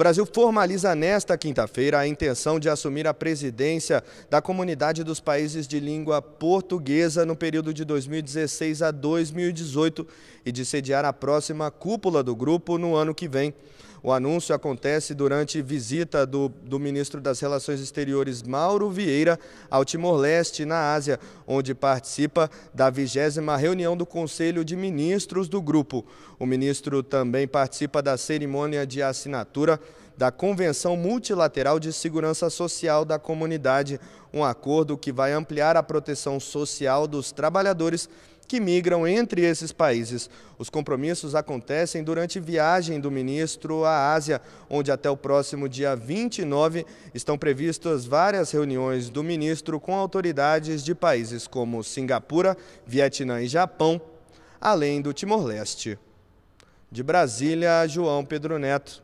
Brasil formaliza nesta quinta-feira a intenção de assumir a presidência da Comunidade dos Países de Língua Portuguesa no período de 2016 a 2018 e de sediar a próxima cúpula do grupo no ano que vem. O anúncio acontece durante visita do, do ministro das Relações Exteriores, Mauro Vieira, ao Timor-Leste, na Ásia, onde participa da vigésima reunião do Conselho de Ministros do grupo. O ministro também participa da cerimônia de assinatura da Convenção Multilateral de Segurança Social da Comunidade, um acordo que vai ampliar a proteção social dos trabalhadores que migram entre esses países. Os compromissos acontecem durante viagem do ministro à Ásia, onde até o próximo dia 29 estão previstas várias reuniões do ministro com autoridades de países como Singapura, Vietnã e Japão, além do Timor-Leste. De Brasília, João Pedro Neto.